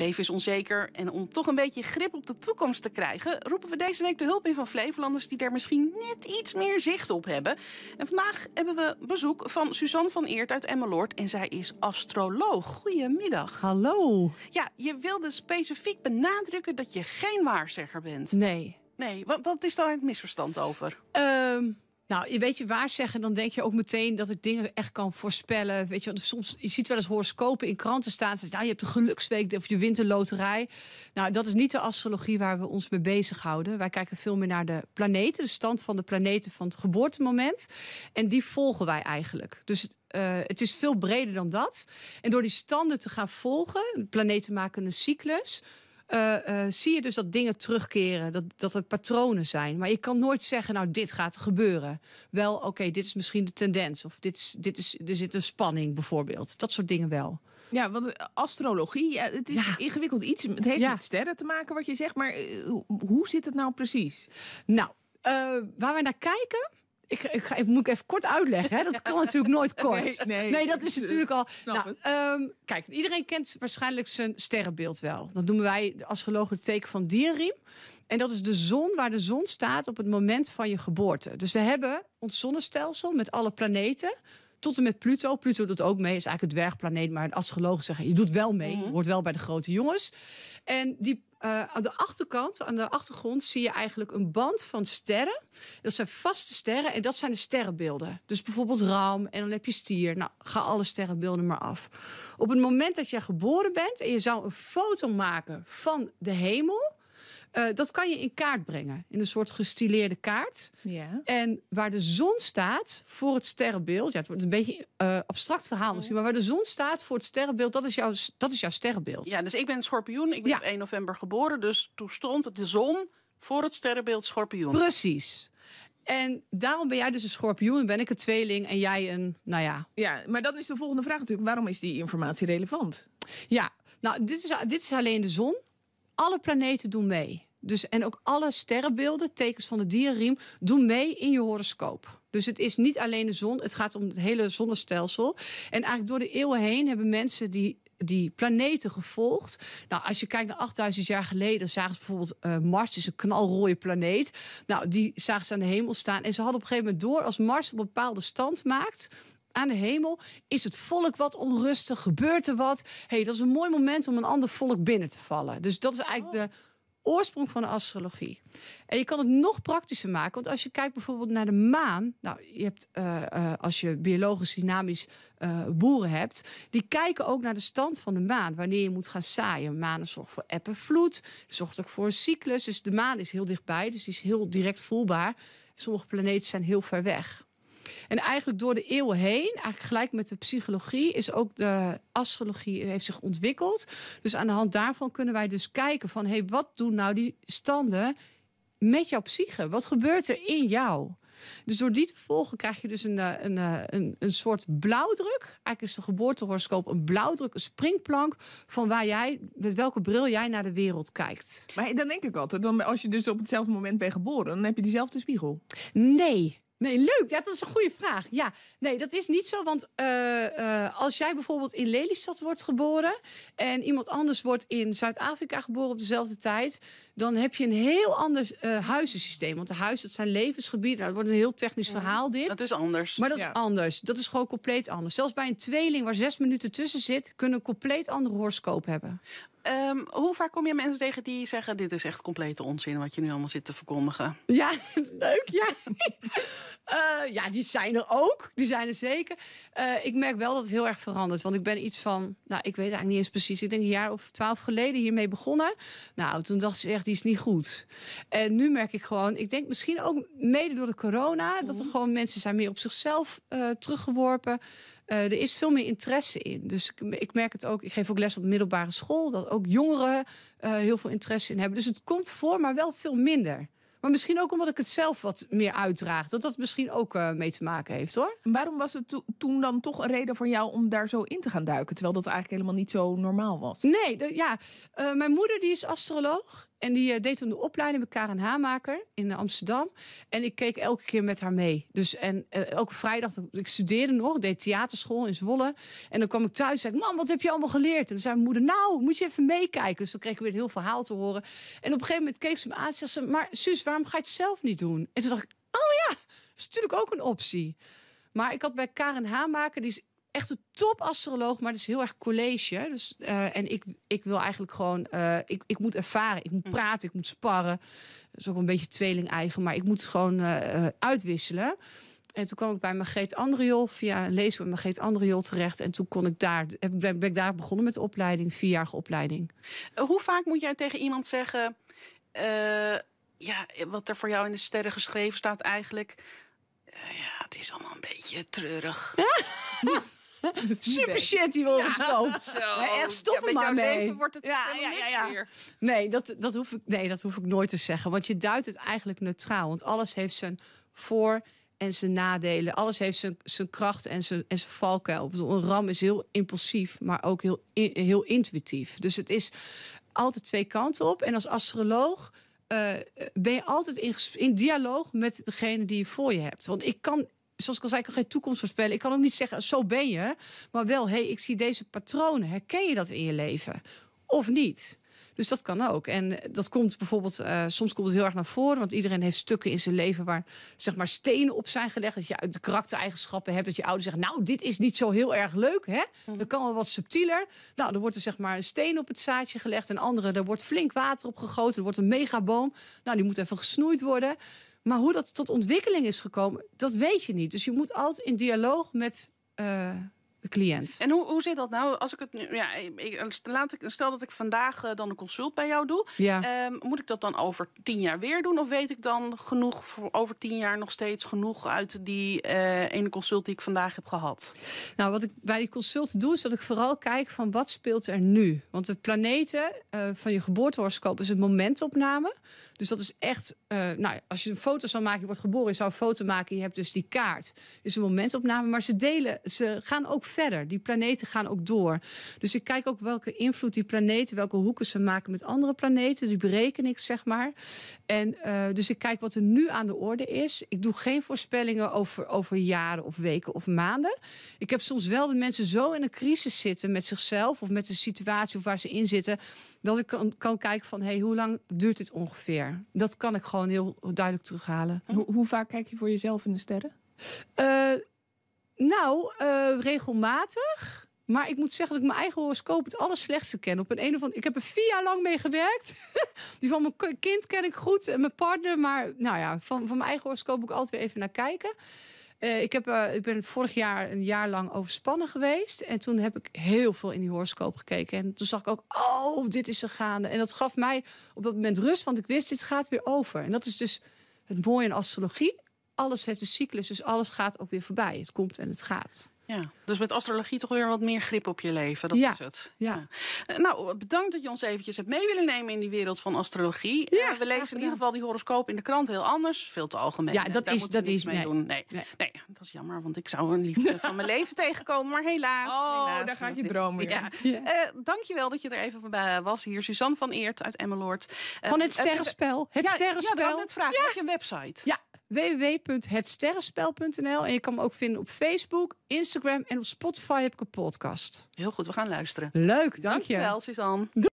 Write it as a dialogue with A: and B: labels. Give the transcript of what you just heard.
A: leven is onzeker en om toch een beetje grip op de toekomst te krijgen, roepen we deze week de hulp in van Flevolanders die daar misschien net iets meer zicht op hebben. En vandaag hebben we bezoek van Suzanne van Eert uit Emmeloord en zij is astroloog. Goedemiddag. Hallo. Ja, je wilde specifiek benadrukken dat je geen waarzegger bent. Nee. Nee, wat, wat is daar het misverstand over?
B: Ehm, nou, weet je waar zeggen, dan denk je ook meteen dat ik dingen echt kan voorspellen. Weet je, want soms, je ziet wel eens horoscopen in kranten staan. Dat, nou, je hebt een geluksweek of je wint een loterij. Nou, dat is niet de astrologie waar we ons mee bezighouden. Wij kijken veel meer naar de planeten, de stand van de planeten van het geboortemoment. En die volgen wij eigenlijk. Dus het, eh, het is veel breder dan dat. En door die standen te gaan volgen, planeten maken een cyclus, eh, eh, zie je dus dat dingen terugkeren, dat, dat er patronen zijn. Maar je kan nooit zeggen, nou, dit gaat gebeuren. Wel, oké, dit is misschien de tendens. Of dit is, dit is, er zit een spanning bijvoorbeeld. Dat soort dingen wel. Ja, want eh, astrologie, het is ingewikkeld iets. Het heeft ja. met sterren te maken wat je zegt, maar hoe zit het nou precies? Nou, waar we naar kijken ik, ik, ga, ik moet even kort uitleggen. Hè? Dat kan natuurlijk nooit kort. Nee, nee, dat is natuurlijk al. Nou, ehm, kijk, iedereen kent waarschijnlijk zijn sterrenbeeld wel. Dat noemen wij de astrologen teken van dierriem. En dat is de zon waar de zon staat op het moment van je geboorte. Dus we hebben ons zonnestelsel met alle planeten tot en met Pluto. Pluto doet ook mee. Is eigenlijk een dwergplaneet. Maar de astrologen zeggen, je doet wel mee. Je mhm. hoort wel bij de grote jongens. En die eh, aan de achterkant, aan de achtergrond, zie je eigenlijk een band van sterren. Dat zijn vaste sterren en dat zijn de sterrenbeelden. Dus bijvoorbeeld raam en dan heb je stier. Nou, ga alle sterrenbeelden maar af. Op het moment dat jij geboren bent en je zou een foto maken van de hemel, eh, dat kan je in kaart brengen, in een soort gestileerde kaart. Ja. En waar de zon staat voor het sterrenbeeld, ja, het wordt een beetje uh, abstract verhaal misschien, maar waar de zon staat voor het sterrenbeeld, dat is jouw, dat is jouw sterrenbeeld. Ja,
A: dus ik ben een schorpioen, ik ben op 1 november geboren, dus toen stond
B: de zon voor het sterrenbeeld schorpioen. Precies. En daarom ben jij dus een schorpioen, ben ik een tweeling en jij een, nou ja. Ja, maar dan is de volgende vraag natuurlijk, waarom is die informatie relevant? Ja, nou, dit is, dit is alleen de zon alle planeten doen mee. Dus, en ook alle sterrenbeelden, tekens van de dierenriem, doen mee in je horoscoop. Dus het is niet alleen de zon, het gaat om het hele zonnestelsel. En eigenlijk door de eeuwen heen hebben mensen die die planeten gevolgd. Nou, als je kijkt naar 8000 jaar geleden, zagen ze bijvoorbeeld uh, Mars, is een knalrode planeet. Nou, die zagen ze aan de hemel staan. En ze hadden op een gegeven moment door, als Mars een bepaalde stand maakt, aan de hemel. Is het volk wat onrustig? Gebeurt er wat? hey, dat is een mooi moment om een ander volk binnen te vallen. Dus dat is eigenlijk oh. de oorsprong van de astrologie. En je kan het nog praktischer maken, want als je kijkt bijvoorbeeld naar de maan, nou, je hebt, eh, eh, als je biologisch dynamisch eh, boeren hebt, die kijken ook naar de stand van de maan, wanneer je moet gaan zaaien. Maan zorgt voor eb en vloed, zorgt ook voor een cyclus, dus de maan is heel dichtbij, dus die is heel direct voelbaar. Sommige planeten zijn heel ver weg. En eigenlijk door de eeuwen heen, eigenlijk gelijk met de psychologie, is ook de astrologie eh, heeft zich ontwikkeld. Dus aan de hand daarvan kunnen wij dus kijken van hé, hey, wat doen nou die standen met jouw psyche? Wat gebeurt er in jou? Dus door die te volgen krijg je dus een, eh, een, eh, een, een soort blauwdruk. Eigenlijk is de geboortehoroscoop een blauwdruk, een springplank van waar jij, met welke bril jij naar de wereld kijkt. Maar dan denk ik altijd, dan als je dus op hetzelfde moment bent geboren, dan heb je diezelfde spiegel. Nee, Nee, leuk. Ja, dat is een goede vraag. Ja, nee, dat is niet zo. Want eh, eh, als jij bijvoorbeeld in Lelystad wordt geboren en iemand anders wordt in Zuid-Afrika geboren op dezelfde tijd, dan heb je een heel ander uh, huizensysteem. Want de huizen, dat zijn levensgebieden. Nou, dat wordt een heel technisch verhaal dit. Dat is anders. Maar dat is anders. Dat is gewoon compleet anders. Zelfs bij een tweeling waar zes minuten tussen zit, kunnen een compleet andere horoscoop hebben. Ehm, hoe vaak kom je mensen tegen die zeggen: Dit is echt
A: complete onzin wat je nu allemaal zit te verkondigen?
B: Ja, leuk, ja. Eh, ja, die zijn er ook. Die zijn er zeker. Eh, ik merk wel dat het heel erg verandert. Want ik ben iets van, nou, ik weet eigenlijk niet eens precies. Ik denk een jaar of twaalf geleden hiermee begonnen. Nou, toen dacht ze echt, die is niet goed. En nu merk ik gewoon, ik denk misschien ook mede door de corona, dat er mhm. gewoon mensen zijn meer op zichzelf eh, teruggeworpen. Eh, er is veel meer interesse in. Dus ik, merk het ook. Ik geef ook les op middelbare school. Dat ook jongeren heel veel interesse in hebben. Dus het komt voor, maar wel veel minder. Maar misschien ook omdat ik het zelf wat meer uitdraag. Dat dat misschien ook eh, mee te maken heeft hoor. waarom was het toen dan toch een reden voor jou om daar zo in te gaan duiken? Terwijl dat eigenlijk helemaal niet zo normaal was. Nee, ja. Uh, mijn moeder die is astroloog. En die eh, deed toen de opleiding bij Karen Haamaker in eh, Amsterdam. En ik keek elke keer met haar mee. Dus en eh, elke vrijdag, ik studeerde nog, deed theaterschool in Zwolle. En dan kwam ik thuis en zei mam, wat heb je allemaal geleerd? En dan zei mijn moeder, nou, moet je even meekijken. Dus dan kreeg ik weer een heel verhaal te horen. En op een gegeven moment keek ze me aan en zei ze, maar Suus, waarom ga je het zelf niet doen? En toen dacht ik, oh ja, dat is natuurlijk ook een optie. Maar ik had bij Karen Haamaker, die is echt een topastroloog, maar dat is heel erg college. Dus, eh, en ik, ik wil eigenlijk gewoon, eh, ik, ik moet ervaren, ik moet mm. praten, ik moet sparren. Dat is ook een beetje tweeling-eigen, maar ik moet gewoon eh, uitwisselen. En toen kwam ik bij Margreet Andriol via een lees bij Margreet Andriol terecht. En toen kon ik daar, ben, ik daar begonnen met de opleiding, vierjarige opleiding.
A: Hoe vaak moet jij tegen iemand zeggen, ja, wat er voor jou in de sterren geschreven staat eigenlijk... ja, het is allemaal een beetje treurig.
B: Super shit die we echt, stop ja, maar mee. Leven wordt het ja, ja, meer. Nee dat, dat hoef ik, nee, dat hoef ik nooit te zeggen. Want je duidt het eigenlijk neutraal. Want alles heeft zijn voor- en zijn nadelen. Alles heeft zijn, zijn kracht en zijn, en zijn valkuil. Een ram is heel impulsief, maar ook heel, heel intuïtief. Dus het is altijd twee kanten op. En als astroloog... Eh, ben je altijd in, in, dialoog met degene die je voor je hebt. Want ik kan zoals ik al zei, ik kan geen toekomst voorspellen. Ik kan ook niet zeggen, zo ben je. Maar wel, hé, hey, ik zie deze patronen. Herken je dat in je leven? Of niet? Dus dat kan ook. En dat komt bijvoorbeeld, eh, soms komt het heel erg naar voren, want iedereen heeft stukken in zijn leven waar zeg maar stenen op zijn gelegd. Dat je uit de karaktereigenschappen hebt, dat je ouders zeggen, nou, dit is niet zo heel erg leuk, hè? Mhm. Dat kan wel wat subtieler. Nou, dan wordt er zeg maar een steen op het zaadje gelegd en andere, er wordt flink water op gegoten, er wordt een megaboom. Nou, die moet even gesnoeid worden. Maar hoe dat tot ontwikkeling is gekomen, dat weet je niet. Dus je moet altijd in dialoog met. Eh, de cliënt.
A: En hoe, hoe zit dat nou? Als ik het nu, laat ik, stel dat ik vandaag eh, dan een consult bij jou doe. Ehm, moet ik dat dan over tien jaar weer doen? Of weet ik dan genoeg voor over tien jaar nog steeds genoeg uit die
B: eh, ene consult die ik vandaag heb gehad? Nou, wat ik bij die consult doe, is dat ik vooral kijk van wat speelt er nu? Want de planeten van je geboortehoroscoop is een momentopname. Dus dat is echt, uh, nou, als je een foto zou maken, je wordt geboren, je zou een foto maken, je hebt dus die kaart. Is een momentopname, maar ze delen, ze gaan ook verder. Die planeten gaan ook door. Dus ik kijk ook welke invloed die planeten, welke hoeken ze maken met andere planeten. Die bereken ik, zeg maar. En eh, dus ik kijk wat er nu aan de orde is. Ik doe geen voorspellingen over, over jaren of weken of maanden. Ik heb soms wel dat mensen zo in een crisis zitten met zichzelf of met de situatie of waar ze in zitten dat ik kan, kan kijken van hey, hoe lang duurt dit ongeveer? Dat kan ik gewoon heel duidelijk terughalen. Hoe, vaak kijk je voor jezelf in de sterren? Eh, nou, eh, regelmatig. Maar ik moet zeggen dat ik mijn eigen horoscoop het allerslechtste ken. Op een, een of andere, ik heb er vier jaar lang mee gewerkt. Die van mijn kind ken ik goed en mijn partner. Maar nou ja, van, van mijn eigen horoscoop moet ik altijd weer even naar kijken. Eh, ik, heb, eh, ik ben vorig jaar een jaar lang overspannen geweest. En toen heb ik heel veel in die horoscoop gekeken. En toen zag ik ook, oh, dit is er gaande. En dat gaf mij op dat moment rust, want ik wist, dit gaat weer over. En dat is dus het mooie in astrologie. Alles heeft een cyclus, dus alles gaat ook weer voorbij. Het komt en het gaat.
A: Ja, dus met astrologie toch weer wat meer grip op je leven. Dat ja, is het. Ja. Eh, nou, bedankt dat je ons eventjes hebt mee willen nemen in die wereld van astrologie. Eh, ja, we lezen in ieder geval die horoscoop in de krant heel anders. Veel te algemeen. Ja, eh, dat Daar is, dat is mee nee. doen. Nee. nee. dat is jammer, want ik zou een liefde van mijn leven tegenkomen. Maar helaas. Oh, helaas, daar gaat je dromen. Ja. Dank dankjewel dat je er even bij was hier. Suzanne van Eert uit Emmeloord. van het sterrenspel. Het sterrenspel. Ja, dan net vragen. Heb je een
B: website? Ja www.hetsterrenspel.nl. En je kan me ook vinden op Facebook, Instagram en op Spotify heb ik een podcast. Heel goed, we gaan luisteren. Leuk, dank Dankjewel, je. wel, Suzanne.